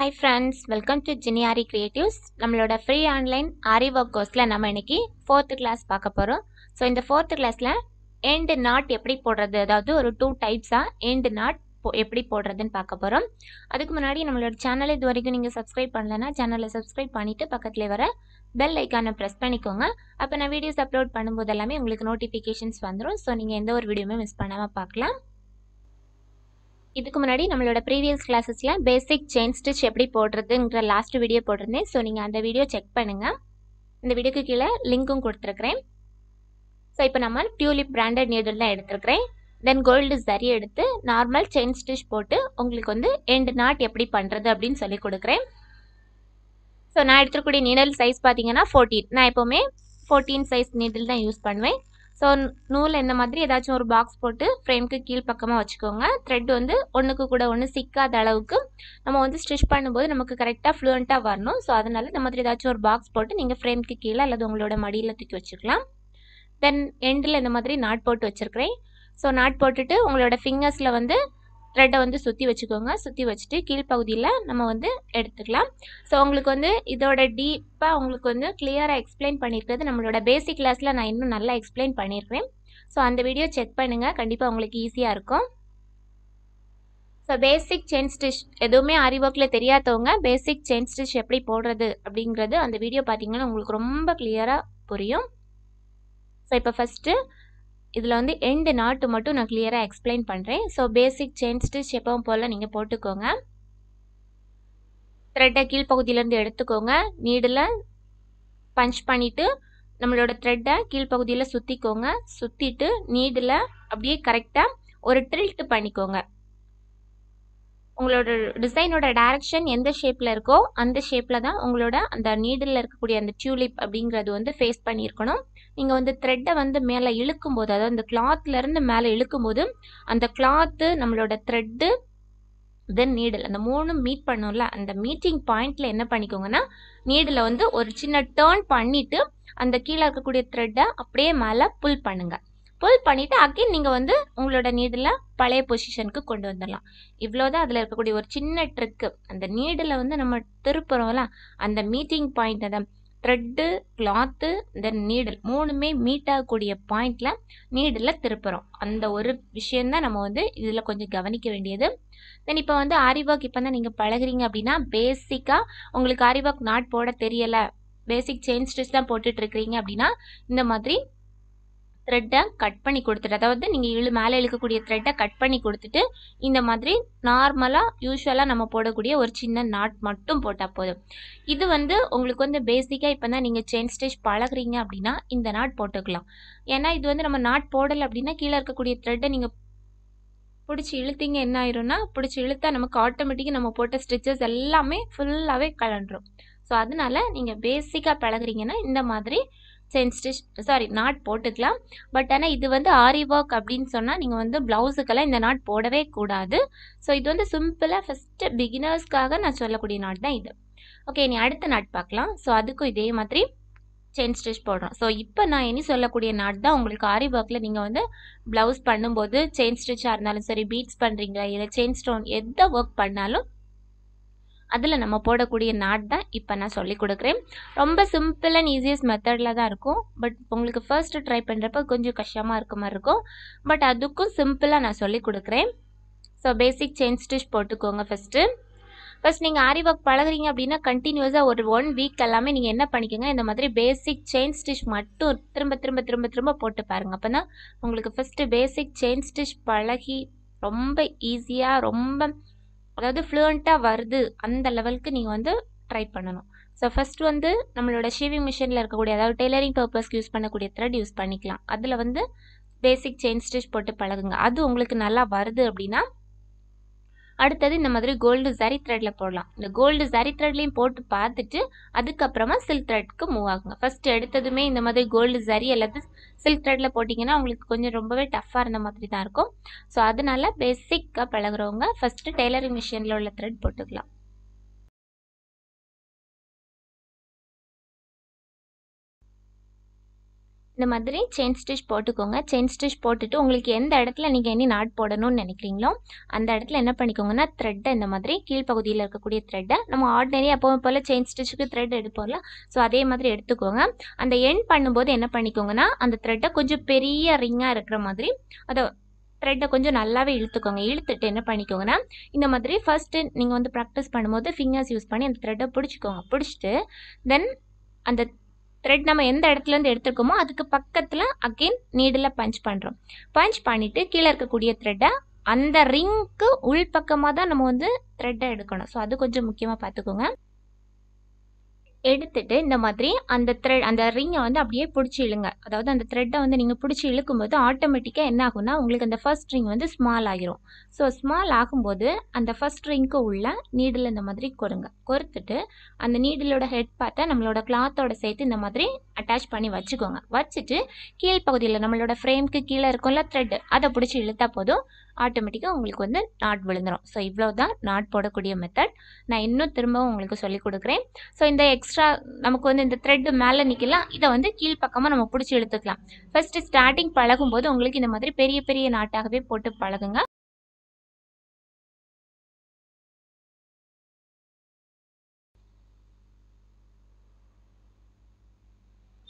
high friends welcome to ஜினியாரி creatives நம்மளோட free online aari work கோர்ஸில் நம்ம இன்றைக்கி ஃபோர்த்து கிளாஸ் பார்க்க போகிறோம் ஸோ இந்த ஃபோர்த்து கிளாஸில் எண்டு நாட் எப்படி போடுறது அதாவது ஒரு டூ டைப்ஸாக ஏண்டு நாட் போ எப்படி போடுறதுன்னு பார்க்க போகிறோம் அதுக்கு முன்னாடி நம்மளோட சேனலை இது வரைக்கும் நீங்கள் சப்ஸ்கிரைப் பண்ணலைன்னா சேனலை சப்ஸ்கிரைப் பண்ணிவிட்டு பக்கத்தில் வர பெல் ஐக்கானை ப்ரெஸ் பண்ணிக்கோங்க அப்போ நான் வீடியோஸ் அப்லோட் பண்ணும்போது எல்லாமே உங்களுக்கு நோட்டிஃபிகேஷன்ஸ் வந்துடும் ஸோ நீங்கள் எந்த ஒரு வீடியோவுமே மிஸ் பண்ணாமல் பார்க்கலாம் இதுக்கு முன்னாடி நம்மளோட ப்ரீவியஸ் கிளாஸஸில் பேசிக் செயின் ஸ்டிச் எப்படி போடுறதுங்கிற லாஸ்ட் வீடியோ போட்டிருந்தேன் ஸோ நீங்கள் அந்த வீடியோ செக் பண்ணுங்கள் இந்த வீடியோக்கு கீழே லிங்க்கும் கொடுத்துருக்குறேன் ஸோ இப்போ நம்ம டியூலிப் பிராண்டட் தான் எடுத்துருக்கிறேன் தென் கோல்டு சரி எடுத்து நார்மல் செயின் ஸ்டிச் போட்டு உங்களுக்கு வந்து எண்டு நாட் எப்படி பண்ணுறது அப்படின்னு சொல்லி கொடுக்குறேன் ஸோ நான் எடுத்துருக்கூடிய நீடல் சைஸ் பார்த்தீங்கன்னா ஃபோர்டீன் நான் எப்போவுமே ஃபோர்டீன் சைஸ் நீடில் தான் யூஸ் பண்ணுவேன் ஸோ நூல் என்ன மாதிரி ஏதாச்சும் ஒரு பாக்ஸ் போட்டு ஃப்ரேம்க்கு கீழ் பக்கமாக வச்சுக்கோங்க த்ரெட் வந்து ஒன்றுக்கு கூட ஒன்று சிக்காத அளவுக்கு நம்ம வந்து ஸ்டிச் பண்ணும்போது நமக்கு கரெக்டாக ஃப்ளூயண்ட்டாக வரணும் ஸோ அதனால் இந்த மாதிரி ஏதாச்சும் ஒரு பாக்ஸ் போட்டு நீங்கள் ஃப்ரேம்க்கு கீழே அல்லது உங்களோட மடியில் தூக்கி வச்சுக்கலாம் தென் எண்டில் இந்த மாதிரி நாட் போட்டு வச்சுருக்கிறேன் ஸோ நாட் போட்டுட்டு உங்களோட ஃபிங்கர்ஸில் வந்து த்ரெட்டை வந்து சுற்றி வச்சுக்கோங்க சுற்றி வச்சுட்டு கீழ்ப்பகுதியில் நம்ம வந்து எடுத்துக்கலாம் ஸோ உங்களுக்கு வந்து இதோட டீப்பாக உங்களுக்கு வந்து கிளியராக எக்ஸ்பிளைன் பண்ணியிருக்கிறது நம்மளோட பேசிக் கிளாஸில் நான் இன்னும் நல்லா எக்ஸ்பிளைன் பண்ணியிருக்கிறேன் ஸோ அந்த வீடியோ செக் பண்ணுங்கள் கண்டிப்பாக உங்களுக்கு ஈஸியாக இருக்கும் ஸோ பேசிக் செயின் ஸ்டிச் எதுவுமே ஆரி தெரியாதவங்க பேசிக் செயின் ஸ்டிச் எப்படி போடுறது அப்படிங்கிறது அந்த வீடியோ பார்த்தீங்கன்னா உங்களுக்கு ரொம்ப கிளியராக புரியும் ஸோ இப்போ ஃபஸ்ட்டு இதில் வந்து எண்டு நாட்டு மட்டும் நான் கிளியராக எக்ஸ்பிளைன் பண்ணுறேன் ஸோ பேசிக் செயின் ஸ்டிச் எப்பவும் போல் நீங்கள் போட்டுக்கோங்க த்ரெட்டை கீழ்ப்பகுதியிலேருந்து எடுத்துக்கோங்க நீடில் பஞ்ச் பண்ணிவிட்டு நம்மளோட த்ரெட்டை கீழ்ப்பகுதியில் சுற்றிக்கோங்க சுற்றிட்டு நீடில் அப்படியே கரெக்டாக ஒரு ட்ரில்ட்டு பண்ணிக்கோங்க உங்களோட டிசைனோட டைரக்ஷன் எந்த ஷேப்பில் இருக்கோ அந்த ஷேப்பில் தான் உங்களோட அந்த நீடில் இருக்கக்கூடிய அந்த டியூலிப் அப்படிங்கிறது வந்து ஃபேஸ் பண்ணியிருக்கணும் நீங்கள் வந்து த்ரெட்டை வந்து மேலே இழுக்கும்போது அதாவது அந்த கிளாத்லேருந்து மேலே இழுக்கும்போது அந்த கிளாத்து நம்மளோட த்ரெட்டு தென் நீடில் அந்த மூணும் மீட் பண்ணும்ல அந்த மீட்டிங் பாயிண்ட்ல என்ன பண்ணிக்கோங்கன்னா நீடில் வந்து ஒரு சின்ன டேர்ன் பண்ணிவிட்டு அந்த கீழே இருக்கக்கூடிய த்ரெட்டை அப்படியே மேலே புல் பண்ணுங்கள் புல் பண்ணிவிட்டு அகைன் நீங்கள் வந்து உங்களோட நீடில் பழைய பொசிஷனுக்கு கொண்டு வந்துடலாம் இவ்வளோதான் அதில் இருக்கக்கூடிய ஒரு சின்ன ட்ரிக்கு அந்த நீடில் வந்து நம்ம திருப்புறோம்ல அந்த மீட்டிங் பாயிண்ட் அதை த்ரெட்டு கிளாத்து தென் நீடில் மூணுமே மீட் ஆகக்கூடிய பாயிண்டில் நீடில் திருப்புறோம் அந்த ஒரு விஷயந்தான் நம்ம வந்து இதில் கொஞ்சம் கவனிக்க வேண்டியது தென் இப்போ வந்து ஆரி ஒர்க் இப்போ தான் நீங்கள் பழகிறீங்க அப்படின்னா பேசிக்காக உங்களுக்கு ஆரி ஒர்க் நாட் போட தெரியலை பேசிக் செயின் ஸ்டிச் தான் போட்டுட்ருக்கிறீங்க அப்படின்னா இந்த மாதிரி த்ரெட்டை கட் பண்ணி கொடுத்துட்டு அதாவது நீங்கள் இழு மேலே இழுக்கக்கூடிய த்ரெட்டை கட் பண்ணி கொடுத்துட்டு இந்த மாதிரி நார்மலாக யூஸ்வலாக நம்ம போடக்கூடிய ஒரு சின்ன நாட் மட்டும் போட்டால் போதும் இது வந்து உங்களுக்கு வந்து பேசிக்காக இப்போ தான் நீங்கள் செயின் ஸ்டிச் பழகிறீங்க அப்படின்னா இந்த நாட் போட்டுக்கலாம் ஏன்னா இது வந்து நம்ம நாட் போடலை அப்படின்னா கீழே இருக்கக்கூடிய த்ரெட்டை நீங்கள் பிடிச்சி இழுத்திங்க என்ன ஆயிரும்னா பிடிச்சி இழுத்தா நமக்கு ஆட்டோமேட்டிக்காக நம்ம போட்ட ஸ்டிச்சஸ் எல்லாமே ஃபுல்லாகவே கலண்டுரும் ஸோ அதனால நீங்கள் பேசிக்காக பழகிறீங்கன்னா இந்த மாதிரி சென்ஸ்டிஷ் சாரி நாட் போட்டுக்கலாம் பட் ஆனால் இது வந்து ஆரி ஒர்க் அப்படின்னு சொன்னால் நீங்கள் வந்து ப்ளவுஸுக்கெல்லாம் இந்த நாட் போடவே கூடாது ஸோ இது வந்து சிம்பிளாக ஃபஸ்ட்டு பிகினர்ஸ்க்காக நான் சொல்லக்கூடிய நாட் தான் இது ஓகே நீ அடுத்த நாட் பார்க்கலாம் ஸோ அதுக்கும் இதே மாதிரி செயின் ஸ்டிச் போடுறோம் ஸோ இப்போ நான் இனி சொல்லக்கூடிய நாட் தான் உங்களுக்கு ஆரி ஒர்க்கில் நீங்கள் வந்து ப்ளவுஸ் பண்ணும்போது செயின் ஸ்டிச்சாக இருந்தாலும் சரி பீட்ஸ் பண்ணுறீங்களா இல்லை செயின் ஸ்டோன் எந்த ஒர்க் பண்ணாலும் அதில் நம்ம போடக்கூடிய நாட் தான் இப்போ நான் சொல்லி கொடுக்குறேன் ரொம்ப சிம்பிள் அண்ட் ஈஸியஸ்ட் மெத்தடில் தான் இருக்கும் பட் உங்களுக்கு ஃபர்ஸ்ட்டு ட்ரை பண்ணுறப்ப கொஞ்சம் கஷ்டமாக இருக்க மாதிரி இருக்கும் பட் அதுக்கும் சிம்பிளாக நான் சொல்லி கொடுக்குறேன் ஸோ பேசிக் செயின் ஸ்டிச் போட்டுக்கோங்க ஃபஸ்ட்டு ஃபஸ்ட் நீங்கள் ஆரி ஒர்க் பழகிறீங்க அப்படின்னா கண்டினியூஸாக ஒரு ஒன் வீக் எல்லாமே நீங்கள் என்ன பண்ணிக்கோங்க இந்த மாதிரி பேசிக் செயின் ஸ்டிச் மட்டும் திரும்ப திரும்ப திரும்ப திரும்ப போட்டு பாருங்கள் அப்போ தான் உங்களுக்கு ஃபஸ்ட்டு பேசிக் செயின் ஸ்டிச் பழகி ரொம்ப ஈஸியாக ரொம்ப அதாவது ஃப்ளூயண்ட்டாக வருது அந்த லெவலுக்கு நீங்கள் வந்து ட்ரை பண்ணணும் ஸோ ஃபஸ்ட் வந்து நம்மளோட ஷேவிங் மிஷினில் இருக்கக்கூடிய அதாவது டெய்லரிங் பர்பஸ்க்கு யூஸ் பண்ணக்கூடிய த்ரெட் யூஸ் பண்ணிக்கலாம் அதில் வந்து பேசிக் செயின் ஸ்டிச் போட்டு பழகுங்க அது உங்களுக்கு நல்லா வருது அப்படின்னா அடுத்தது இந்த மாதிரி கோல்டு சாரி த்ரெட்டில் போடலாம் இந்த கோல்டு சாரி த்ரெட்லேயும் போட்டு பார்த்துட்டு அதுக்கப்புறமா சில்க் த்ரெட்க்கு மூவ் ஆகுங்க ஃபஸ்ட்டு எடுத்ததுமே இந்த மாதிரி கோல்டு சாரி அல்லது சில்க் த்ரெட்டில் போட்டிங்கன்னா உங்களுக்கு கொஞ்சம் ரொம்பவே டஃப்பாக இருந்த மாதிரி தான் இருக்கும் ஸோ அதனால பேசிக்காக பழகிறவங்க ஃபஸ்ட்டு டெய்லரிங் மிஷினில் உள்ள த்ரெட் போட்டுக்கலாம் இந்த மாதிரி செயின் ஸ்டிச் போட்டுக்கோங்க செயின் ஸ்டிச் போட்டுட்டு உங்களுக்கு எந்த இடத்துல நீங்கள் இனி நாட் போடணும்னு நினைக்கிறீங்களோ அந்த இடத்துல என்ன பண்ணிக்கோங்கன்னா த்ரெட்டை இந்த மாதிரி கீழ்ப்பகுதியில் இருக்கக்கூடிய த்ரெட்டை நம்ம ஆர்டினரி எப்போவும் போல் செயின் ஸ்டிச்சுக்கு த்ரெட் எடுப்போம்ல ஸோ அதே மாதிரி எடுத்துக்கோங்க அந்த எண்ட் பண்ணும்போது என்ன பண்ணிக்கோங்கன்னா அந்த த்ரெட்டை கொஞ்சம் பெரிய ரிங்காக இருக்கிற மாதிரி அதை த்ரெட்டை கொஞ்சம் நல்லாவே இழுத்துக்கோங்க இழுத்துட்டு என்ன பண்ணிக்கோங்கன்னா இந்த மாதிரி ஃபஸ்ட்டு நீங்கள் வந்து ப்ராக்டிஸ் பண்ணும்போது ஃபிங்கர்ஸ் யூஸ் பண்ணி அந்த த்ரெட்டை பிடிச்சிக்கோங்க பிடிச்சிட்டு தென் அந்த த்ரெட் நம்ம எந்த இடத்துலேருந்து எடுத்துருக்கோமோ அதுக்கு பக்கத்தில் அகெயின் நீடில் பஞ்ச் பண்ணுறோம் பஞ்ச் பண்ணிவிட்டு கீழே இருக்கக்கூடிய த்ரெட்டை அந்த ரிங்க்கு உள்பக்கமாக தான் நம்ம வந்து த்ரெட்டை எடுக்கணும் ஸோ அது கொஞ்சம் முக்கியமாக பார்த்துக்கோங்க எடுத்துட்டு இந்த மாதிரி அந்த த்ரெட் அந்த ரிங்கை வந்து அப்படியே பிடிச்சி இழுங்க அதாவது அந்த த்ரெட்டை வந்து நீங்கள் பிடிச்சி இழுக்கும்போது ஆட்டோமேட்டிக்காக என்ன ஆகும்னா உங்களுக்கு அந்த ஃபர்ஸ்ட் ரிங் வந்து ஸ்மால் ஆகிரும் ஸோ ஸ்மால் ஆகும்போது அந்த ஃபர்ஸ்ட் ரிங்க்கு உள்ள நீடில் இந்த மாதிரி கொருங்க கொறுத்துட்டு அந்த நீடிலோட ஹெட் பார்த்தா நம்மளோட கிளாத்தோட சேர்த்து இந்த மாதிரி அட்டாச் பண்ணி வச்சுக்கோங்க வச்சுட்டு கீழ் பகுதியில் நம்மளோட ஃப்ரேம்க்கு கீழே இருக்கும்ல த்ரெட் அதை பிடிச்சி இழுத்தா போதும் ஆட்டோமேட்டிக்காக உங்களுக்கு வந்து நாட் விழுந்துடும் ஸோ இவ்வளோ தான் நாட் போடக்கூடிய மெத்தட் நான் இன்னும் திரும்பவும் உங்களுக்கு சொல்லிக் கொடுக்குறேன் ஸோ இந்த எக்ஸ்ட்ரா நமக்கு வந்து இந்த த்ரெட்டு மேலே நிற்கலாம் இதை வந்து கீழ்ப்பக்கமாக நம்ம பிடிச்சி எடுத்துக்கலாம் ஃபஸ்ட்டு ஸ்டார்டிங் பழகும்போது உங்களுக்கு இந்த மாதிரி பெரிய பெரிய நாட்டாகவே போட்டு பழகுங்க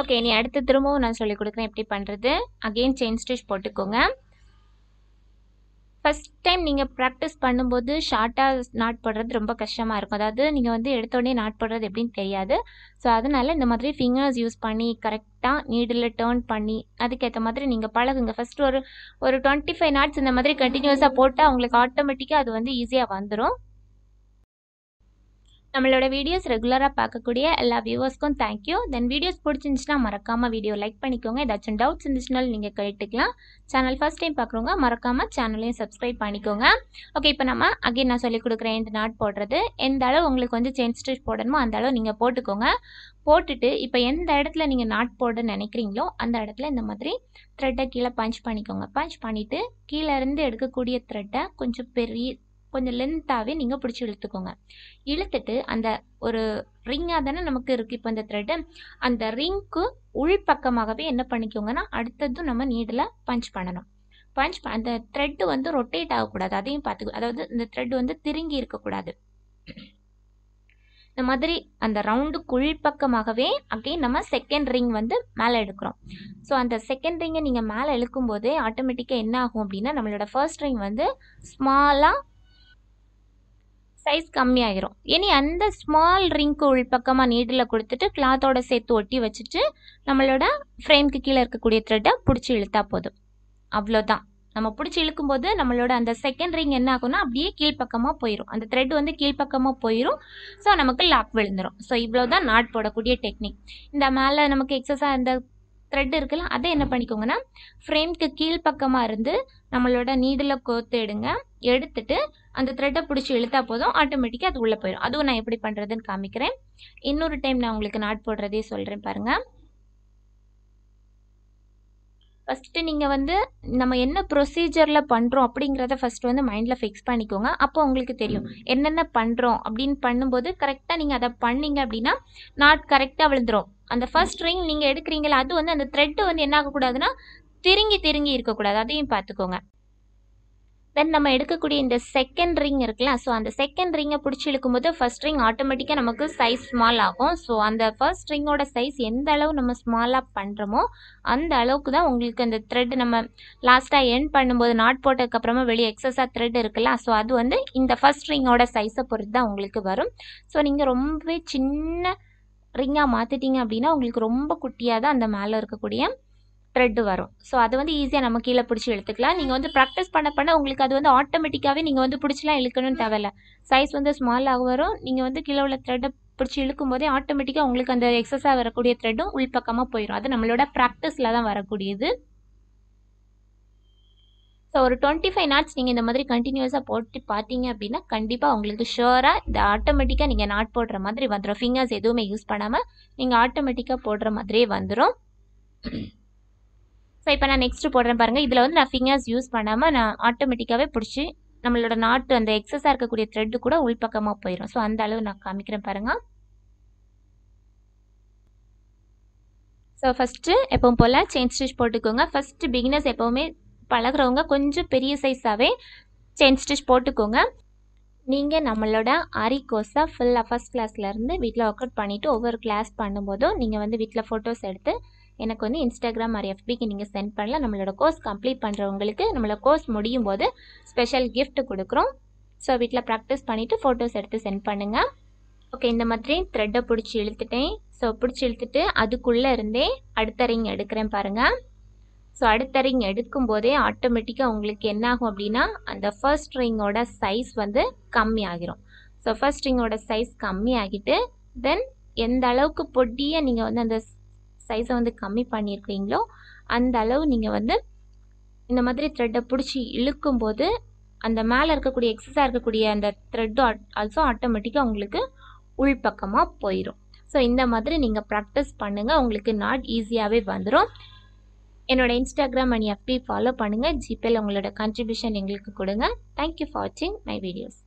ஓகே நீ அடுத்து திரும்பவும் நான் சொல்லிக் கொடுக்குறேன் எப்படி பண்ணுறது அகெயின் செயின் ஸ்டிச் போட்டுக்கோங்க ஃபஸ்ட் டைம் நீங்கள் ப்ராக்டிஸ் பண்ணும்போது ஷார்ட்டாக நாட் போடுறது ரொம்ப கஷ்டமாக இருக்கும் அதாவது நீங்கள் வந்து எடுத்தோடனே நாட் போடுறது எப்படின்னு தெரியாது ஸோ அதனால் இந்த மாதிரி ஃபிங்கர்ஸ் யூஸ் பண்ணி கரெக்டாக நீடில் டேர்ன் பண்ணி அதுக்கேற்ற மாதிரி நீங்கள் பழகுங்க ஃபஸ்ட்டு ஒரு ஒரு டுவெண்ட்டி ஃபைவ் நாட்ஸ் இந்த மாதிரி கண்டினியூஸாக போட்டால் உங்களுக்கு ஆட்டோமேட்டிக்காக அது வந்து ஈஸியாக வந்துடும் நம்மளோட வீடியோஸ் ரெகுலராக பார்க்கக்கூடிய எல்லா வியூவர்ஸ்க்கும் தேங்க்யூ தென் வீடியோஸ் பிடிச்சிருந்துச்சுன்னா மறக்காமல் வீடியோ லைக் பண்ணிக்கோங்க ஏதாச்சும் டவுட்ஸ் இருந்துச்சுனாலும் நீங்கள் கேட்டுக்கலாம் சேனல் ஃபர்ஸ்ட் டைம் பார்க்குறவங்க மறக்காமல் சேனலையும் சப்ஸ்கிரைப் பண்ணிக்கோங்க ஓகே இப்போ நம்ம அகைன் நான் சொல்லிக் கொடுக்குறேன் இந்த நாட் போடுறது எந்த அளவு உங்களுக்கு வந்து செயின் ஸ்டிச் போடணுமோ அந்த அளவு நீங்கள் போட்டுக்கோங்க போட்டுட்டு இப்போ எந்த இடத்துல நீங்கள் நாட் போட நினைக்கிறீங்களோ அந்த இடத்துல இந்த மாதிரி த்ரெட்டை கீழே பஞ்ச் பண்ணிக்கோங்க பஞ்ச் பண்ணிவிட்டு கீழேருந்து எடுக்கக்கூடிய த்ரெட்டை கொஞ்சம் பெரிய கொஞ்சம் லென்த்தாகவே நீங்கள் பிடிச்சி இழுத்துக்கோங்க இழுத்துட்டு அந்த ஒரு ரிங்காக தானே நமக்கு இருக்குது இப்போ இந்த த்ரெட்டு அந்த ரிங்க்கு உள்பக்கமாகவே என்ன பண்ணிக்கோங்கன்னா அடுத்ததும் நம்ம நீடில் பஞ்ச் பண்ணணும் பஞ்ச் அந்த த்ரெட்டு வந்து ரொட்டேட் ஆகக்கூடாது அதையும் பார்த்து அதாவது இந்த த்ரெட் வந்து திருங்கி இருக்கக்கூடாது இந்த மாதிரி அந்த ரவுண்டுக்குள் பக்கமாகவே அப்படியே நம்ம செகண்ட் ரிங் வந்து மேலே எடுக்கிறோம் ஸோ அந்த செகண்ட் ரிங்கை நீங்கள் மேலே இழுக்கும்போதே போதே ஆட்டோமேட்டிக்காக என்ன ஆகும் அப்படின்னா நம்மளோட ஃபர்ஸ்ட் ரிங் வந்து ஸ்மாலாக சைஸ் கம்மியாயிரும் இனி அந்த ஸ்மால் ரிங்க்கு உள்பக்கமாக நீடில் கொடுத்துட்டு கிளாத்தோட சேர்த்து ஒட்டி வச்சுட்டு நம்மளோட ஃப்ரேம்க்கு கீழே இருக்கக்கூடிய த்ரெட்டை பிடிச்சி இழுத்தா போதும் அவ்வளோதான் நம்ம பிடிச்சி இழுக்கும் போது நம்மளோட அந்த செகண்ட் ரிங் என்ன ஆகும்னா அப்படியே கீழ்ப்பக்கமாக போயிடும் அந்த த்ரெட் வந்து கீழ்ப்பக்கமாக போயிடும் ஸோ நமக்கு லாக் விழுந்துடும் ஸோ இவ்வளோ தான் நாட் போடக்கூடிய டெக்னிக் இந்த மேலே நமக்கு எக்ஸஸாக அந்த த்ரெட் இருக்குல்ல அதை என்ன பண்ணிக்கோங்கன்னா ஃப்ரேம்க்கு கீழ்ப்பக்கமாக இருந்து நம்மளோட நீடில் கோத்து எடுங்க எடுத்துட்டு அந்த த்ரெட்டை பிடிச்சி இழுத்தா போதும் ஆட்டோமேட்டிக்காக அது உள்ளே போயிடும் அதுவும் நான் எப்படி பண்ணுறதுன்னு காமிக்கிறேன் இன்னொரு டைம் நான் உங்களுக்கு நாட் போடுறதே சொல்கிறேன் பாருங்கள் ஃபஸ்ட்டு நீங்கள் வந்து நம்ம என்ன ப்ரொசீஜரில் பண்ணுறோம் அப்படிங்கிறத ஃபஸ்ட்டு வந்து மைண்டில் ஃபிக்ஸ் பண்ணிக்கோங்க அப்போ உங்களுக்கு தெரியும் என்னென்ன பண்ணுறோம் அப்படின்னு பண்ணும்போது கரெக்டாக நீங்கள் அதை பண்ணிங்க அப்படின்னா நாட் கரெக்டாக விழுந்துடும் அந்த ஃபஸ்ட் ரிங் நீங்கள் எடுக்கிறீங்களா அது வந்து அந்த த்ரெட்டு வந்து என்ன ஆகக்கூடாதுன்னா திருங்கி திருங்கி இருக்கக்கூடாது அதையும் பார்த்துக்கோங்க தென் நம்ம எடுக்கக்கூடிய இந்த செகண்ட் ரிங் இருக்குல்ல ஸோ அந்த செகண்ட் ரிங்கை பிடிச்சி இழுக்கும்போது ஃபர்ஸ்ட் ரிங் ஆட்டோமேட்டிக்காக நமக்கு சைஸ் ஸ்மால் ஆகும் ஸோ அந்த ஃபர்ஸ்ட் ரிங்கோட சைஸ் எந்த அளவு நம்ம ஸ்மாலாக பண்ணுறோமோ அந்த அளவுக்கு தான் உங்களுக்கு அந்த த்ரெட் நம்ம லாஸ்ட்டாக எண்ட் பண்ணும்போது நாட் போட்டதுக்கப்புறமா வெளியே எக்ஸஸாக த்ரெட் இருக்குல்ல ஸோ அது வந்து இந்த ஃபர்ஸ்ட் ரிங்கோட சைஸை பொறுத்து தான் உங்களுக்கு வரும் ஸோ நீங்கள் ரொம்பவே சின்ன ரிங்காக மாற்றிட்டீங்க அப்படின்னா உங்களுக்கு ரொம்ப குட்டியாக தான் அந்த மேலே இருக்கக்கூடிய த்ரெட்டு வரும் ஸோ அது வந்து ஈஸியாக நம்ம கீழே பிடிச்சி எடுத்துக்கலாம் நீங்கள் வந்து ப்ராக்டிஸ் பண்ண பண்ண உங்களுக்கு அது வந்து ஆட்டோமேட்டிக்காகவே நீங்கள் வந்து பிடிச்சிலாம் இழுக்கணும்னு தேவையில்ல சைஸ் வந்து ஸ்மாலாக வரும் நீங்கள் வந்து கீழே உள்ள த்ரெட்டை பிடிச்சி இழுக்கும் போதே ஆட்டோமேட்டிக்காக உங்களுக்கு அந்த எக்ஸஸாக வரக்கூடிய த்ரெட்டும் உள்பக்கமாக போயிடும் அது நம்மளோட ப்ராக்டிஸில் தான் வரக்கூடியது ஸோ ஒரு டுவெண்ட்டி ஃபைவ் நாட்ஸ் நீங்கள் இந்த மாதிரி கண்டினியூஸாக போட்டு பார்த்தீங்க அப்படின்னா கண்டிப்பாக உங்களுக்கு ஷுவராக இந்த ஆட்டோமேட்டிக்காக நீங்கள் நாட் போடுற மாதிரி வந்துடும் ஃபிங்கர்ஸ் எதுவுமே யூஸ் பண்ணாமல் நீங்கள் ஆட்டோமேட்டிக்காக போடுற மாதிரியே வந்துடும் ஸோ இப்போ நான் நெக்ஸ்ட்டு போடுறேன் பாருங்கள் இதில் வந்து நான் ஃபிங்கர்ஸ் யூஸ் பண்ணாமல் நான் ஆட்டோமேட்டிக்காகவே பிடிச்சி நம்மளோட நாட்டு அந்த எக்ஸஸாக இருக்கக்கூடிய த்ரெட்டு கூட உள்பக்கமாக போயிடும் ஸோ அந்த அளவு நான் காமிக்கிறேன் பாருங்கள் ஸோ ஃபஸ்ட்டு எப்பவும் போல் செயின் ஸ்டிச் போட்டுக்கோங்க ஃபஸ்ட்டு பிகினர்ஸ் எப்போவுமே பழகிறவங்க கொஞ்சம் பெரிய சைஸாகவே செயின் ஸ்டிச் போட்டுக்கோங்க நீங்கள் நம்மளோட ஆரி கோர்ஸாக ஃபுல்லாக ஃபஸ்ட் கிளாஸ்லேருந்து வீட்டில் ஒர்க் அவுட் பண்ணிவிட்டு ஒவ்வொரு கிளாஸ் பண்ணும்போதும் நீங்கள் வந்து வீட்டில் ஃபோட்டோஸ் எடுத்து எனக்கு வந்து இன்ஸ்டாகிராம் ஆர் எஃபிக்கு நீங்கள் சென்ட் பண்ணலாம் நம்மளோட கோர்ஸ் கம்ப்ளீட் பண்ணுறவங்களுக்கு நம்மளோட கோர்ஸ் முடியும் போது ஸ்பெஷல் கிஃப்ட் கொடுக்குறோம் ஸோ வீட்டில் ப்ராக்டிஸ் பண்ணிவிட்டு ஃபோட்டோஸ் எடுத்து சென்ட் பண்ணுங்கள் ஓகே இந்த மாதிரி த்ரெட்டை பிடிச்சி இழுத்துட்டேன் ஸோ பிடிச்சி இழுத்துட்டு அதுக்குள்ளே இருந்தே அடுத்த ரிங் எடுக்கிறேன் பாருங்கள் ஸோ அடுத்த ரிங் எடுக்கும் போதே ஆட்டோமேட்டிக்காக உங்களுக்கு என்ன ஆகும் அப்படின்னா அந்த ஃபர்ஸ்ட் ரிங்கோட சைஸ் வந்து கம்மி ஆகிரும் ஸோ ஃபர்ஸ்ட் ரிங்கோட சைஸ் கம்மி ஆகிட்டு தென் எந்த அளவுக்கு பொட்டியை நீங்கள் வந்து அந்த சைஸை வந்து கம்மி பண்ணியிருக்கிறீங்களோ அந்த அளவு நீங்கள் வந்து இந்த மாதிரி த்ரெட்டை பிடிச்சி இழுக்கும்போது அந்த மேலே இருக்கக்கூடிய எக்ஸஸாக இருக்கக்கூடிய அந்த த்ரெட்டும் ஆல்சோ ஆட்டோமேட்டிக்காக உங்களுக்கு உள்பக்கமாக போயிடும் ஸோ இந்த மாதிரி நீங்கள் ப்ராக்டிஸ் பண்ணுங்கள் உங்களுக்கு நாட் ஈஸியாகவே வந்துடும் என்னோடய இன்ஸ்டாகிராம் அண்ட் எஃபி ஃபாலோ பண்ணுங்கள் ஜிபேயில் உங்களோட கான்ட்ரிபியூஷன் எங்களுக்கு கொடுங்க தேங்க்யூ ஃபார் வாட்சிங் மை வீடியோஸ்